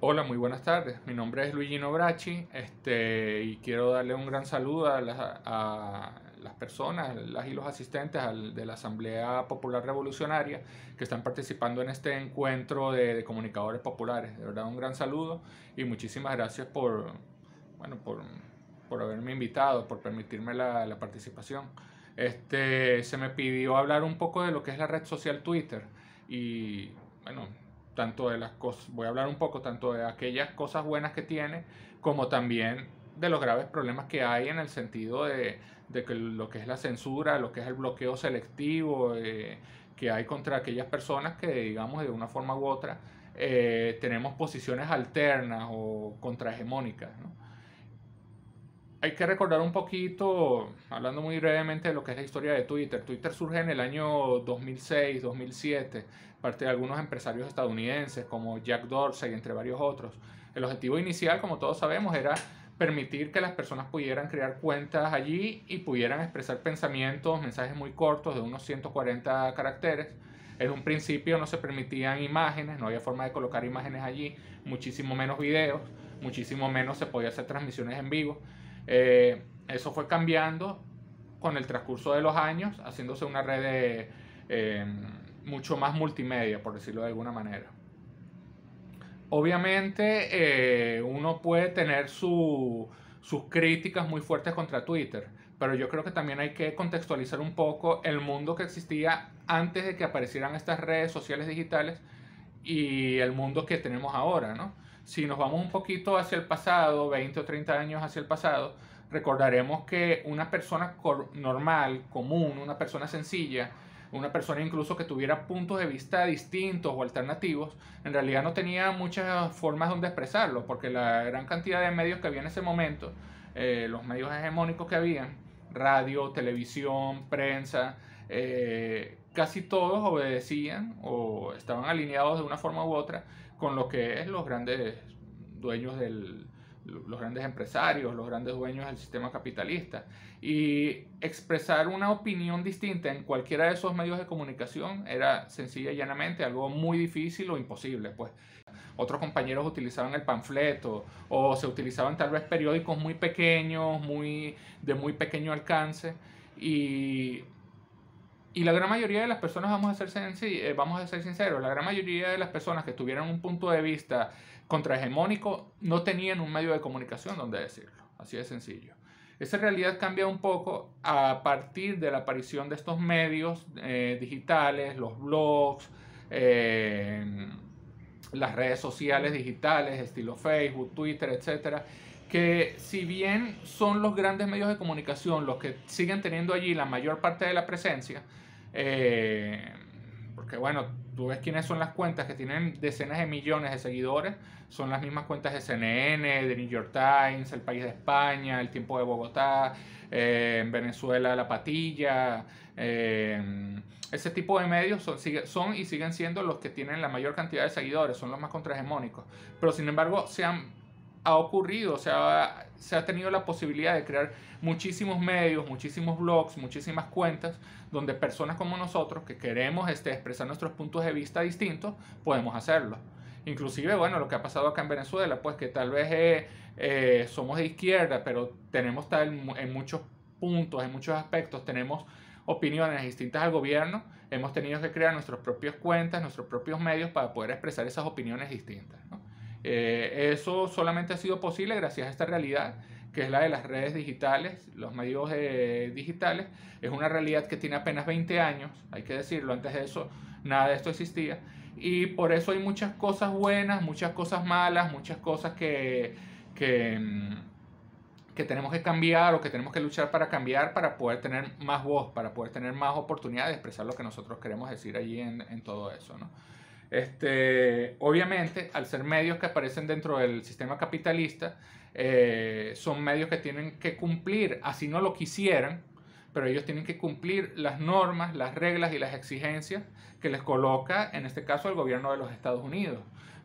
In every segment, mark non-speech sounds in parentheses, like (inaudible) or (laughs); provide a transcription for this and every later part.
Hola, muy buenas tardes. Mi nombre es Luigi Nobrachi este, y quiero darle un gran saludo a las, personas, las y los asistentes de la Asamblea Popular Revolucionaria que están participando en este encuentro de, comunicadores populares. De verdad, un gran saludo y muchísimas gracias por, bueno, por, haberme invitado, por permitirme la, participación. Este, se me pidió hablar un poco de lo que es la red social Twitter y, bueno, tanto de las cosas, voy a hablar un poco tanto de aquellas cosas buenas que tiene, como también de los graves problemas que hay en el sentido de, que lo que es la censura, lo que es el bloqueo selectivo eh, que hay contra aquellas personas que, digamos, de una forma u otra, eh, tenemos posiciones alternas o contrahegemónicas. ¿no? hay que recordar un poquito, hablando muy brevemente de lo que es la historia de Twitter. Twitter surge en el año 2006, 2007, parte de algunos empresarios estadounidenses como Jack Dorsey, entre varios otros. El objetivo inicial, como todos sabemos, era permitir que las personas pudieran crear cuentas allí y pudieran expresar pensamientos, mensajes muy cortos de unos 140 caracteres. En un principio no se permitían imágenes, no había forma de colocar imágenes allí, muchísimo menos videos, muchísimo menos se podía hacer transmisiones en vivo. Eh, eso fue cambiando con el transcurso de los años, haciéndose una red eh, mucho más multimedia, por decirlo de alguna manera. Obviamente eh, uno puede tener sus críticas muy fuertes contra Twitter, pero yo creo que también hay que contextualizar un poco el mundo que existía antes de que aparecieran estas redes sociales digitales y el mundo que tenemos ahora, ¿no? si nos vamos un poquito hacia el pasado, 20 o 30 años hacia el pasado, recordaremos que una persona normal, común, una persona sencilla, una persona incluso que tuviera puntos de vista distintos o alternativos, en realidad no tenía muchas formas donde expresarlo, porque la gran cantidad de medios que había en ese momento, eh, los medios hegemónicos que habían, radio, televisión, prensa, eh, casi todos obedecían o estaban alineados de una forma u otra con lo que es los grandes dueños del, los grandes empresarios, los grandes dueños del sistema capitalista. Y expresar una opinión distinta en cualquiera de esos medios de comunicación era sencilla y llanamente algo muy difícil o imposible. Pues otros compañeros utilizaban el panfleto o se utilizaban tal vez periódicos muy pequeños, muy, de muy pequeño alcance. Y y la gran mayoría de las personas, vamos a, ser eh, vamos a ser sinceros, la gran mayoría de las personas que tuvieran un punto de vista contrahegemónico no tenían un medio de comunicación donde decirlo. Así de sencillo. Esa realidad cambia un poco a partir de la aparición de estos medios eh, digitales, los blogs, eh, las redes sociales digitales, estilo Facebook, Twitter, etcétera, que si bien son los grandes medios de comunicación los que siguen teniendo allí la mayor parte de la presencia, eh, porque bueno, tú ves quiénes son las cuentas que tienen decenas de millones de seguidores, son las mismas cuentas de CNN, de New York Times, El País de España, El Tiempo de Bogotá, eh, en Venezuela La Patilla, eh, ese tipo de medios son, son, y siguen siendo los que tienen la mayor cantidad de seguidores, son los más contrahegemónicos, pero sin embargo sean ha ocurrido, o sea, se ha tenido la posibilidad de crear muchísimos medios, muchísimos blogs, muchísimas cuentas, donde personas como nosotros que queremos este, expresar nuestros puntos de vista distintos, podemos hacerlo. Inclusive, bueno, lo que ha pasado acá en Venezuela, pues que tal vez eh, eh, somos de izquierda, pero tenemos tal, en muchos puntos, en muchos aspectos, tenemos opiniones distintas al gobierno, hemos tenido que crear nuestras propias cuentas, nuestros propios medios para poder expresar esas opiniones distintas. Eh, eso solamente ha sido posible gracias a esta realidad que es la de las redes digitales, los medios eh, digitales. Es una realidad que tiene apenas 20 años, hay que decirlo, antes de eso nada de esto existía. Y por eso hay muchas cosas buenas, muchas cosas malas, muchas cosas que, mm, que, tenemos que cambiar o que tenemos que luchar para cambiar para poder tener más voz, para poder tener más oportunidad de expresar lo que nosotros queremos decir allí en, todo eso. Este, obviamente, al ser medios que aparecen dentro del sistema capitalista, eh, son medios que tienen que cumplir, así no lo quisieran, pero ellos tienen que cumplir las normas, las reglas y las exigencias que les coloca, en este caso, el gobierno de los Estados Unidos.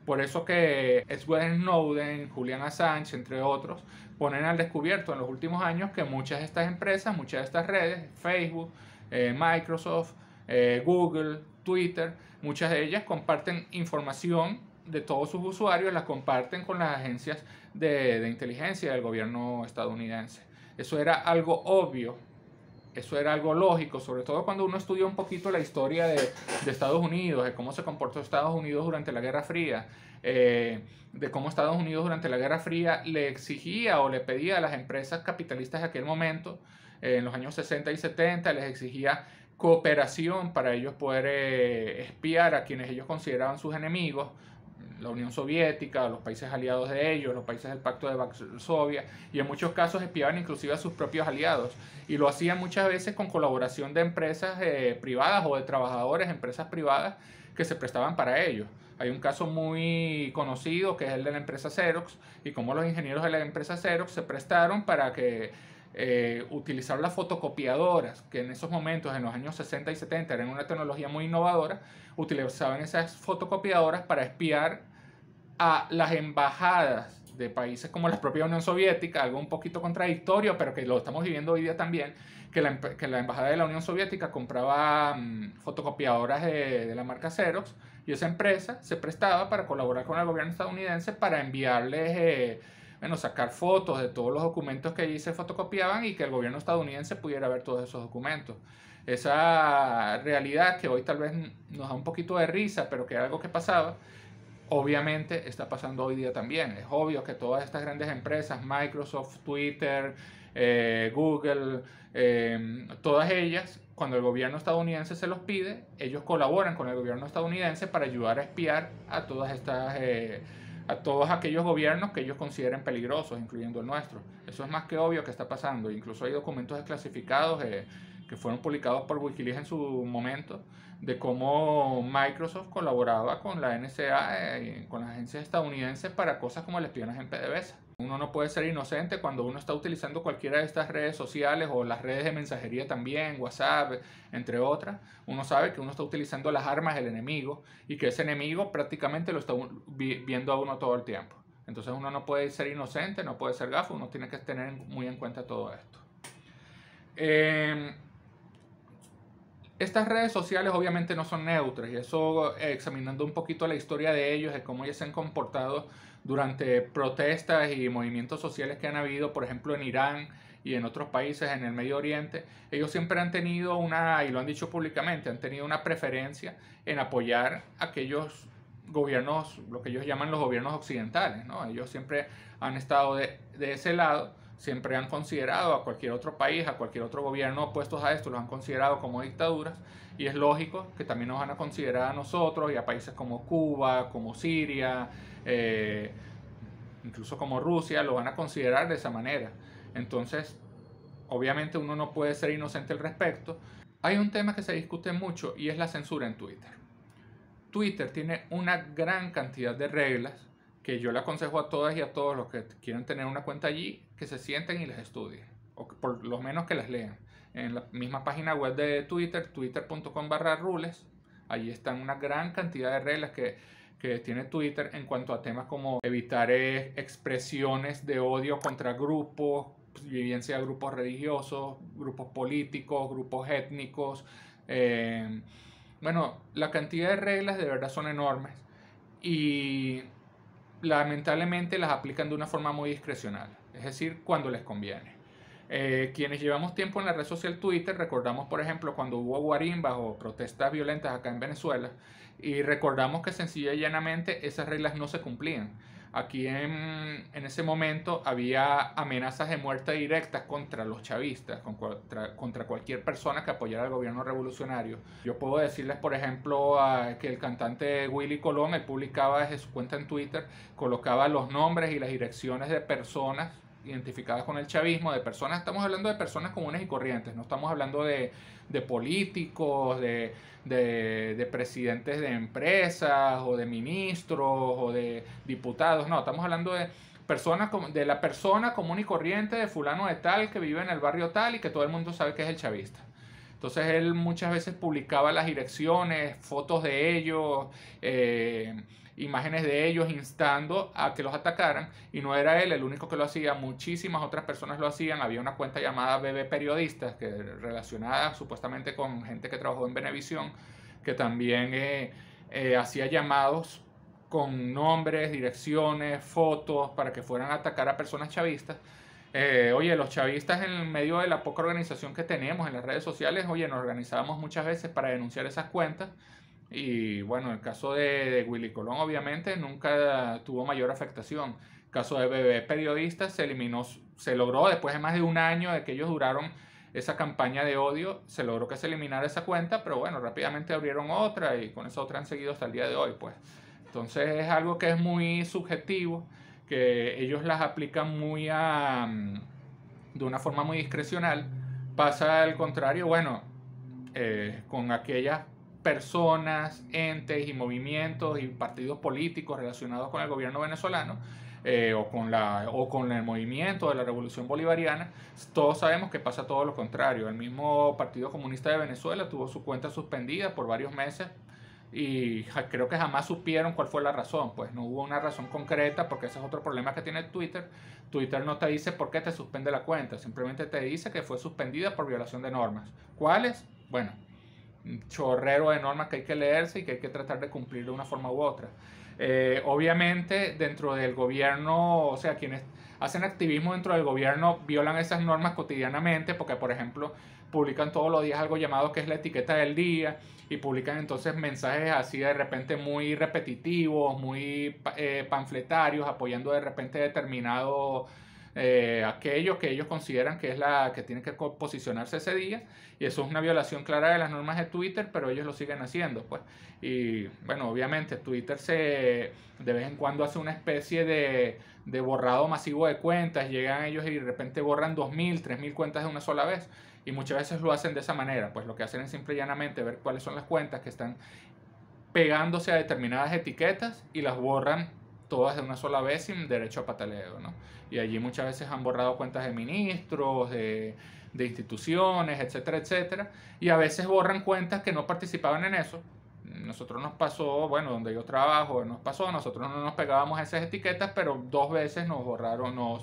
Por eso que Edward Snowden, Julian Assange, entre otros, ponen al descubierto en los últimos años que muchas de estas empresas, muchas de estas redes, Facebook, eh, Microsoft, eh, Google, Twitter, Muchas de ellas comparten información de todos sus usuarios, la comparten con las agencias de, inteligencia del gobierno estadounidense. Eso era algo obvio, eso era algo lógico, sobre todo cuando uno estudia un poquito la historia de, Estados Unidos, de cómo se comportó Estados Unidos durante la Guerra Fría, eh, de cómo Estados Unidos durante la Guerra Fría le exigía o le pedía a las empresas capitalistas de aquel momento, eh, en los años 60 y 70, les exigía cooperación para ellos poder eh, espiar a quienes ellos consideraban sus enemigos, la Unión Soviética, los países aliados de ellos, los países del Pacto de Varsovia, y en muchos casos espiaban inclusive a sus propios aliados. Y lo hacían muchas veces con colaboración de empresas eh, privadas o de trabajadores, empresas privadas que se prestaban para ellos. Hay un caso muy conocido que es el de la empresa Xerox y cómo los ingenieros de la empresa Xerox se prestaron para que eh, utilizar las fotocopiadoras, que en esos momentos, en los años 60 y 70, eran una tecnología muy innovadora, utilizaban esas fotocopiadoras para espiar a las embajadas de países como la propia Unión Soviética, algo un poquito contradictorio, pero que lo estamos viviendo hoy día también, que la, Embajada de la Unión Soviética compraba mm, fotocopiadoras de, la marca Xerox y esa empresa se prestaba para colaborar con el gobierno estadounidense para enviarles... Eh, bueno, sacar fotos de todos los documentos que allí se fotocopiaban y que el gobierno estadounidense pudiera ver todos esos documentos. Esa realidad que hoy tal vez nos da un poquito de risa, pero que era algo que pasaba, obviamente está pasando hoy día también. Es obvio que todas estas grandes empresas, Microsoft, Twitter, eh, Google, eh, todas ellas, cuando el gobierno estadounidense se los pide, ellos colaboran con el gobierno estadounidense para ayudar a espiar a todas estas... Eh, a todos aquellos gobiernos que ellos consideren peligrosos, incluyendo el nuestro. Eso es más que obvio que está pasando. Incluso hay documentos desclasificados eh, que fueron publicados por Wikileaks en su momento de cómo Microsoft colaboraba con la NSA, eh, y con las agencias estadounidenses para cosas como el espionaje en PDVSA. Uno no puede ser inocente cuando uno está utilizando cualquiera de estas redes sociales o las redes de mensajería también, WhatsApp, entre otras. Uno sabe que uno está utilizando las armas del enemigo y que ese enemigo prácticamente lo está viendo a uno todo el tiempo. Entonces uno no puede ser inocente, no puede ser gafo, uno tiene que tener muy en cuenta todo esto. Em, estas redes sociales obviamente no son neutras y eso eh, examinando un poquito la historia de ellos, de cómo ellos se han comportado durante protestas y movimientos sociales que han habido, por ejemplo, en Irán y en otros países en el Medio Oriente, ellos siempre han tenido una, y lo han dicho públicamente, han tenido una preferencia en apoyar aquellos gobiernos, lo que ellos llaman los gobiernos occidentales, ¿no? Ellos siempre han estado de, de ese lado siempre han considerado a cualquier otro país, a cualquier otro gobierno opuestos a esto, los han considerado como dictaduras y es lógico que también nos van a considerar a nosotros y a países como Cuba, como Siria, eh, incluso como Rusia, lo van a considerar de esa manera. Entonces, obviamente uno no puede ser inocente al respecto. Hay un tema que se discute mucho y es la censura en Twitter. Twitter tiene una gran cantidad de reglas que yo le aconsejo a todas y a todos los que quieren tener una cuenta allí, que se sienten y las estudien, o por lo menos que las lean. En la misma página web de Twitter, twitter.com barra rules, allí están una gran cantidad de reglas que, tiene Twitter en cuanto a temas como evitar e, expresiones de odio contra grupos, vivencia de grupos religiosos, grupos políticos, grupos étnicos. Eh, bueno, la cantidad de reglas de verdad son enormes. Y lamentablemente las aplican de una forma muy discrecional, es decir, cuando les conviene. Eh, quienes llevamos tiempo en la red social Twitter, recordamos, por ejemplo, cuando hubo guarimbas o protestas violentas acá en Venezuela, y recordamos que sencilla y llanamente esas reglas no se cumplían. Aquí en, en ese momento había amenazas de muerte directas contra los chavistas, contra, cualquier persona que apoyara al gobierno revolucionario. Yo puedo decirles, por ejemplo, que el cantante Willy Colón, él publicaba desde su cuenta en Twitter, colocaba los nombres y las direcciones de personas identificadas con el chavismo, de personas, estamos hablando de personas comunes y corrientes, no estamos hablando de, de políticos, de, presidentes de empresas o de ministros o de diputados, no, estamos hablando de personas de la persona común y corriente de fulano de tal que vive en el barrio tal y que todo el mundo sabe que es el chavista. Entonces él muchas veces publicaba las direcciones, fotos de ellos, eh, imágenes de ellos instando a que los atacaran y no era él el único que lo hacía, muchísimas otras personas lo hacían, había una cuenta llamada BB Periodistas que relacionada supuestamente con gente que trabajó en Venevisión, que también eh, eh, hacía llamados con nombres, direcciones, fotos para que fueran a atacar a personas chavistas. Eh, oye, los chavistas en medio de la poca organización que tenemos en las redes sociales, oye, nos organizábamos muchas veces para denunciar esas cuentas y bueno, el caso de, Willy Colón obviamente nunca tuvo mayor afectación. El caso de Bebé Periodista se eliminó, se logró después de más de un año de que ellos duraron esa campaña de odio, se logró que se eliminara esa cuenta, pero bueno, rápidamente abrieron otra y con esa otra han seguido hasta el día de hoy, pues. Entonces es algo que es muy subjetivo, que ellos las aplican muy mm, de una forma muy discrecional. Pasa al contrario, bueno, eh, con aquellas personas, entes y movimientos y partidos políticos relacionados con el gobierno venezolano eh, o, con la, o con el movimiento de la revolución bolivariana, todos sabemos que pasa todo lo contrario. El mismo Partido Comunista de Venezuela tuvo su cuenta suspendida por varios meses y creo que jamás supieron cuál fue la razón, pues no hubo una razón concreta porque ese es otro problema que tiene Twitter. Twitter no te dice por qué te suspende la cuenta, simplemente te dice que fue suspendida por violación de normas. ¿Cuáles? Bueno, chorrero de normas que hay que leerse y que hay que tratar de cumplir de una forma u otra. Eh, obviamente, dentro del gobierno, o sea, quienes hacen activismo dentro del gobierno violan esas normas cotidianamente, porque, por ejemplo, publican todos los días algo llamado que es la etiqueta del día y publican entonces mensajes así de repente muy repetitivos, muy eh, panfletarios, apoyando de repente determinado eh, aquello que ellos consideran que es la que tiene que posicionarse ese día. Y eso es una violación clara de las normas de Twitter, pero ellos lo siguen haciendo. Pues. Y bueno, obviamente Twitter se de vez en cuando hace una especie de, de borrado masivo de cuentas. Llegan ellos y de repente borran 2.000, 3.000 cuentas de una sola vez. Y muchas veces lo hacen de esa manera. Pues lo que hacen es simple y llanamente ver cuáles son las cuentas que están pegándose a determinadas etiquetas y las borran todas de una sola vez sin derecho a pataleo, ¿no? Y allí muchas veces han borrado cuentas de ministros, de, instituciones, etcétera, etcétera, y a veces borran cuentas que no participaban en eso, nosotros nos pasó, bueno, donde yo trabajo, nos pasó, nosotros no nos pegábamos esas etiquetas, pero dos veces nos borraron, nos,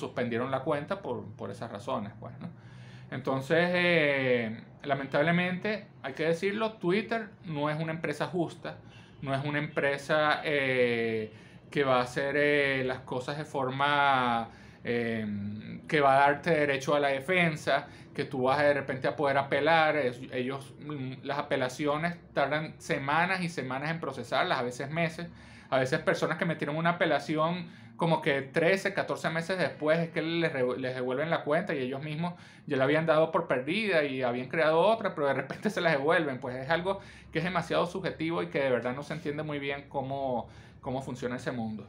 suspendieron la cuenta por, esas razones, bueno, pues, Entonces, eh, lamentablemente, hay que decirlo, Twitter no es una empresa justa, no es una empresa eh, que va a hacer eh, las cosas de forma em, que va a darte derecho a la defensa, que tú vas de repente a poder apelar. Ellos, mm, las apelaciones tardan semanas y semanas en procesarlas, a veces meses. A veces personas que metieron una apelación como que 13, 14 meses después es que les, les devuelven la cuenta y ellos mismos ya la habían dado por perdida y habían creado otra, pero de repente (laughs) se la devuelven. Pues es algo que es demasiado subjetivo y que de verdad no se entiende muy bien cómo cómo funciona ese mundo.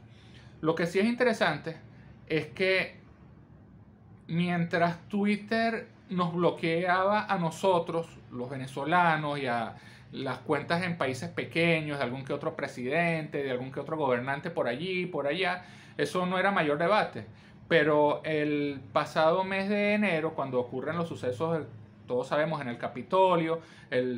Lo que sí es interesante es que mientras Twitter nos bloqueaba a nosotros, los venezolanos y a las cuentas en países pequeños, de algún que otro presidente, de algún que otro gobernante por allí, por allá, eso no era mayor debate. Pero el pasado mes de enero, cuando ocurren los sucesos, eh, todos sabemos, en el Capitolio,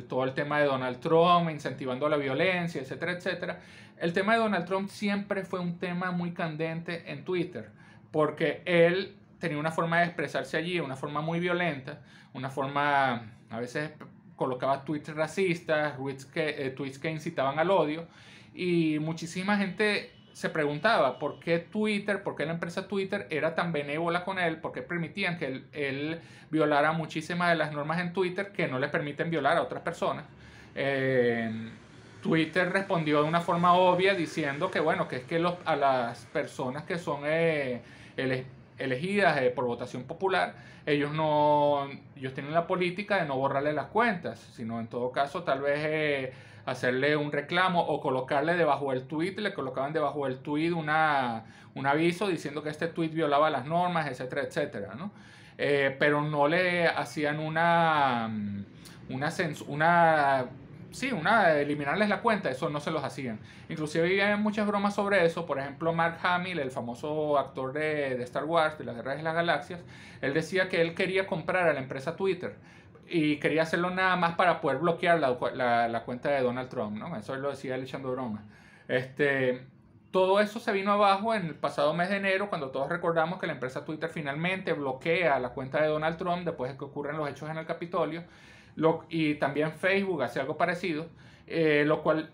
todo el tema de Donald Trump incentivando la violencia, etcétera, etcétera, el tema de Donald Trump siempre fue un tema muy candente en Twitter, porque él tenía una forma de expresarse allí, una forma muy violenta, una forma, a veces colocaba tweets racistas, tweets que, eh, tweets que incitaban al odio, y muchísima gente se preguntaba por qué Twitter, por qué la empresa Twitter era tan benévola con él, por qué permitían que él, violara muchísimas de las normas en Twitter que no le permiten violar a otras personas. Eh, Twitter respondió de una forma obvia diciendo que, bueno, que es que a las personas que son eh, elegidas eh, por votación popular, ellos no, ellos tienen la política de no borrarle las cuentas, sino en todo caso tal vez eh, hacerle un reclamo o colocarle debajo del tweet, le colocaban debajo del tweet una, un aviso diciendo que este tweet violaba las normas, etcétera, etcétera, ¿no? pero no le hacían una, una, una sí, una eliminarles la cuenta, eso no se los hacían. Inclusive había muchas bromas sobre eso, por ejemplo Mark Hamill, el famoso actor de, Star Wars, de las Guerras de las Galaxias, él decía que él quería comprar a la empresa Twitter y quería hacerlo nada más para poder bloquear la, cuenta de Donald Trump, ¿no? Eso él lo decía él echando broma. Este, todo eso se vino abajo en el pasado mes de enero, cuando todos recordamos que la empresa Twitter finalmente bloquea la cuenta de Donald Trump después de que ocurren los hechos en el Capitolio y también Facebook hace algo parecido, eh, lo cual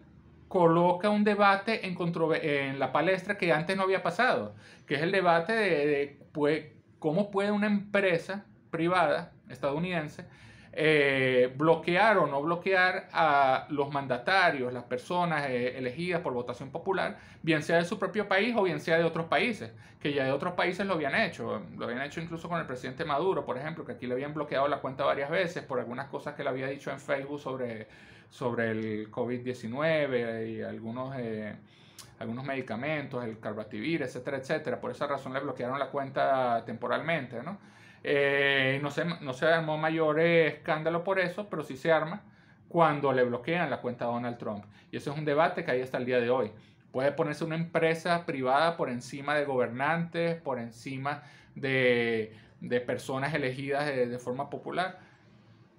coloca un debate en, en, la palestra que antes no había pasado, que es el debate de, de pues, cómo puede una empresa privada estadounidense eh, bloquear o no bloquear a los mandatarios, las personas eh, elegidas por votación popular, bien sea de su propio país o bien sea de otros países, que ya de otros países lo habían hecho. Lo habían hecho incluso con el presidente Maduro, por ejemplo, que aquí le habían bloqueado la cuenta varias veces por algunas cosas que le había dicho en Facebook sobre, sobre el COVID-19 y algunos... Eh, algunos medicamentos, el carbativir, etcétera, etcétera. Por esa razón le bloquearon la cuenta temporalmente, ¿no? Eh, no, se, no armó mayor eh, escándalo por eso, pero sí se arma cuando le bloquean la cuenta a Donald Trump. Y eso es un debate que hay hasta el día de hoy. Puede ponerse una empresa privada por encima de gobernantes, por encima de, personas elegidas de, de forma popular.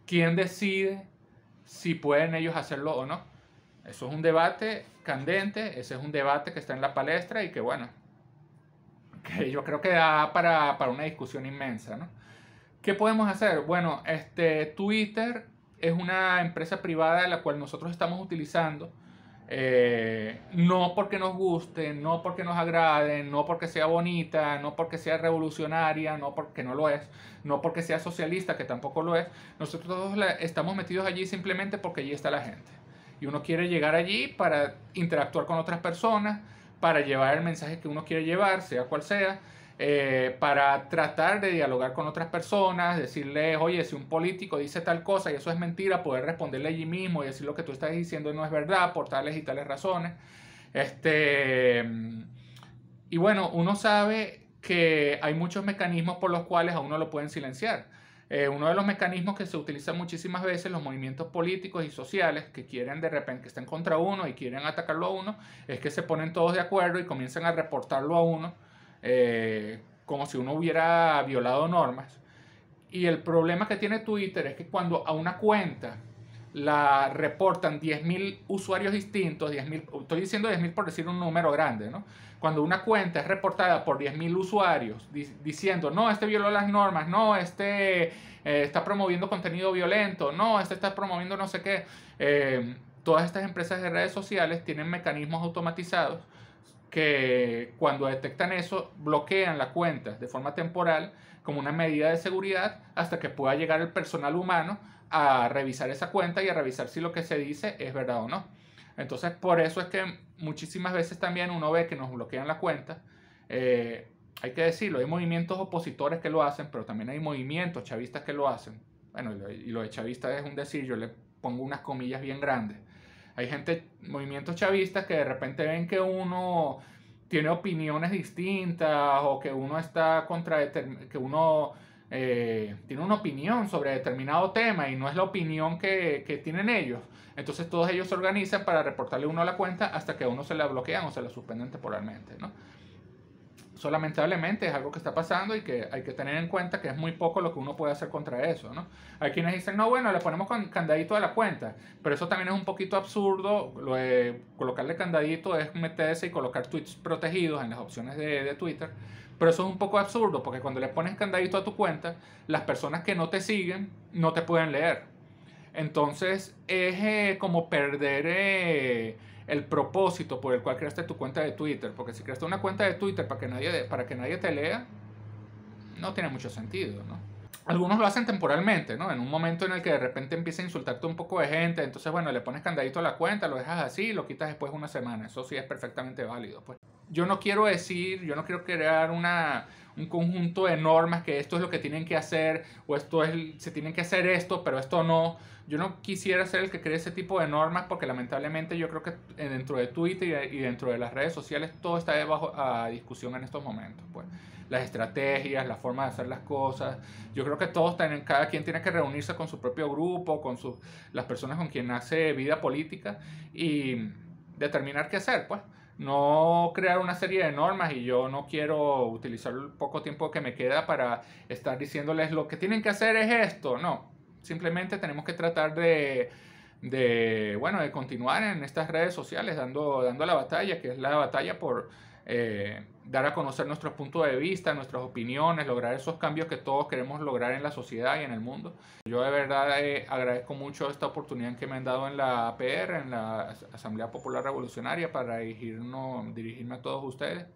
¿Quién decide si pueden ellos hacerlo o no? Eso es un debate candente, ese es un debate que está en la palestra y que bueno, que yo creo que da para, para una discusión inmensa, ¿no? ¿Qué podemos hacer? Bueno, este, Twitter es una empresa privada la cual nosotros estamos utilizando. Eh, no porque nos guste, no porque nos agrade, no porque sea bonita, no porque sea revolucionaria, no porque no lo es, no porque sea socialista, que tampoco lo es. Nosotros todos estamos metidos allí simplemente porque allí está la gente. Y uno quiere llegar allí para interactuar con otras personas, para llevar el mensaje que uno quiere llevar, sea cual sea, eh, para tratar de dialogar con otras personas, decirles, oye, si un político dice tal cosa y eso es mentira, poder responderle allí mismo y decir lo que tú estás diciendo no es verdad por tales y tales razones. Este, y bueno, uno sabe que hay muchos mecanismos por los cuales a uno lo pueden silenciar. Eh, uno de los mecanismos que se utilizan muchísimas veces los movimientos políticos y sociales que quieren de repente que estén contra uno y quieren atacarlo a uno es que se ponen todos de acuerdo y comienzan a reportarlo a uno eh, como si uno hubiera violado normas. Y el problema que tiene Twitter es que cuando a una cuenta la reportan 10.000 usuarios distintos, 10.000, estoy diciendo 10.000 por decir un número grande, ¿no? Cuando una cuenta es reportada por 10.000 usuarios diciendo, no, este violó las normas, no, este eh, está promoviendo contenido violento, no, este está promoviendo no sé qué. Em, todas estas empresas de redes sociales tienen mecanismos automatizados que cuando detectan eso bloquean la cuenta de forma temporal como una medida de seguridad hasta que pueda llegar el personal humano a revisar esa cuenta y a revisar si lo que se dice es verdad o no. Entonces, por eso es que muchísimas veces también uno ve que nos bloquean la cuenta. Eh, hay que decirlo, hay movimientos opositores que lo hacen, pero también hay movimientos chavistas que lo hacen. Bueno, y lo de chavista es un decir, yo le pongo unas comillas bien grandes. Hay gente, movimientos chavistas que de repente ven que uno tiene opiniones distintas o que uno está contra que uno eh, tiene una opinión sobre determinado tema y no es la opinión que, tienen ellos. Entonces todos ellos se organizan para reportarle uno a la cuenta hasta que a uno se la bloquean o se la suspenden temporalmente. ¿no? eso lamentablemente es algo que está pasando y que hay que tener en cuenta que es muy poco lo que uno puede hacer contra eso, ¿no? Hay quienes dicen, no, bueno, le ponemos candadito a la cuenta, pero eso también es un poquito absurdo, colocarle candadito es meterse y colocar tweets protegidos en las opciones de, Twitter, pero eso es un poco absurdo porque cuando le pones candadito a tu cuenta, las personas que no te siguen no te pueden leer. Entonces es eh, como perder... Eh, el propósito por el cual creaste tu cuenta de Twitter. Porque si creaste una cuenta de Twitter para que nadie, para que nadie te lea, no tiene mucho sentido, ¿no? Algunos lo hacen temporalmente, ¿no? En un momento en el que de repente empieza a insultarte un poco de gente, entonces, bueno, le pones candadito a la cuenta, lo dejas así, lo quitas después de una semana. Eso sí es perfectamente válido, pues. Yo no quiero decir, yo no quiero crear una, un conjunto de normas que esto es lo que tienen que hacer o esto es, se tienen que hacer esto, pero esto no. Yo no quisiera ser el que cree ese tipo de normas porque lamentablemente yo creo que eh, dentro de Twitter y dentro de las redes sociales todo está debajo a discusión en estos momentos. Pues las estrategias, la forma de hacer las cosas. Yo creo que todos tienen, cada quien tiene que reunirse con su propio grupo, con sus las personas con quien hace vida política y determinar qué hacer, pues no crear una serie de normas y yo no quiero utilizar el poco tiempo que me queda para estar diciéndoles lo que tienen que hacer es esto, no, simplemente tenemos que tratar de, de bueno, de continuar en estas redes sociales dando, dando la batalla, que es la batalla por... Eh, dar a conocer nuestros puntos de vista, nuestras opiniones, lograr esos cambios que todos queremos lograr en la sociedad y en el mundo. Yo de verdad eh, agradezco mucho esta oportunidad que me han dado en la APR, en la Asamblea Popular Revolucionaria, para dirigirnos, dirigirme a todos ustedes.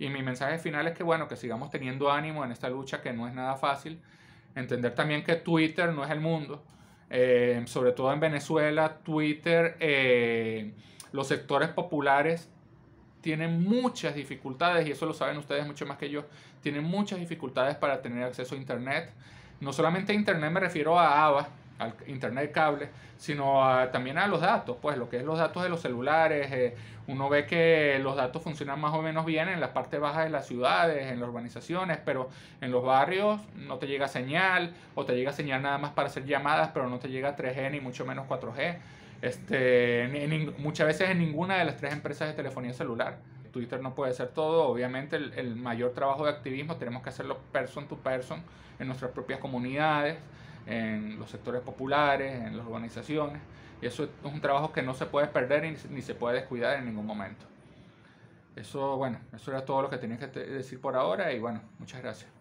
Y mi mensaje final es que, bueno, que sigamos teniendo ánimo en esta lucha que no es nada fácil. Entender también que Twitter no es el mundo. Eh, sobre todo en Venezuela, Twitter, eh, los sectores populares tienen muchas dificultades, y eso lo saben ustedes mucho más que yo, tienen muchas dificultades para tener acceso a Internet. No solamente a Internet me refiero a ABA, al Internet cable, sino también a los datos, pues lo que es los datos de los celulares. Eh, uno ve que los datos funcionan más o menos bien en las partes bajas de las ciudades, en las urbanizaciones, pero en los barrios no te llega señal o te llega señal nada más para hacer llamadas, pero no te llega 3G ni mucho menos 4G. Este, muchas veces en ninguna de las tres empresas de telefonía celular. Twitter no puede ser todo, obviamente el, mayor trabajo de activismo tenemos que hacerlo person to person en nuestras propias comunidades, en los sectores populares, en las organizaciones Y eso es un trabajo que no se puede perder ni se puede descuidar en ningún momento. Eso, bueno, eso era todo lo que tenía que decir por ahora y bueno, muchas gracias.